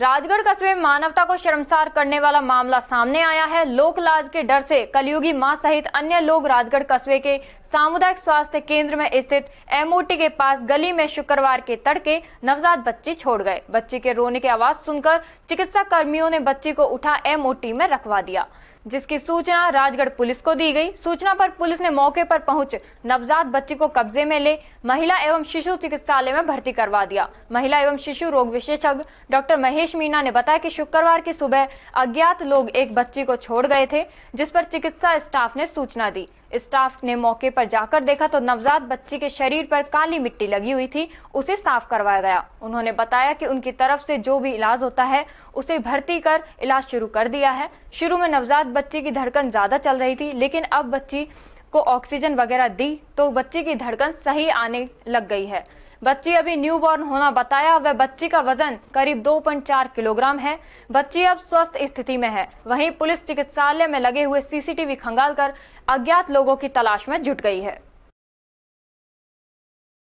राजगढ़ कस्बे में मानवता को शर्मसार करने वाला मामला सामने आया है लोक लाज के डर से कलयुगी मां सहित अन्य लोग राजगढ़ कस्बे के सामुदायिक स्वास्थ्य केंद्र में स्थित एमओटी के पास गली में शुक्रवार के तड़के नवजात बच्ची छोड़ गए बच्ची के रोने की आवाज सुनकर चिकित्सा कर्मियों ने बच्ची को उठा एमओटी में रखवा दिया जिसकी सूचना राजगढ़ पुलिस को दी गई सूचना पर पुलिस ने मौके पर पहुंच नवजात बच्ची को कब्जे में ले महिला एवं शिशु चिकित्सालय में भर्ती करवा दिया महिला एवं शिशु रोग विशेषज्ञ डॉक्टर महेश मीना ने बताया कि शुक्रवार की सुबह अज्ञात लोग एक बच्ची को छोड़ गए थे जिस पर चिकित्सा स्टाफ ने सूचना दी स्टाफ ने मौके पर जाकर देखा तो नवजात बच्ची के शरीर पर काली मिट्टी लगी हुई थी उसे साफ करवाया गया उन्होंने बताया कि उनकी तरफ से जो भी इलाज होता है उसे भर्ती कर इलाज शुरू कर दिया है शुरू में नवजात बच्ची की धड़कन ज्यादा चल रही थी लेकिन अब बच्ची को ऑक्सीजन वगैरह दी तो बच्ची की धड़कन सही आने लग गई है बच्ची अभी न्यू बॉर्न होना बताया वह बच्ची का वजन करीब 2.4 किलोग्राम है बच्ची अब स्वस्थ स्थिति में है वहीं पुलिस चिकित्सालय में लगे हुए सीसीटीवी खंगाल कर अज्ञात लोगों की तलाश में जुट गई है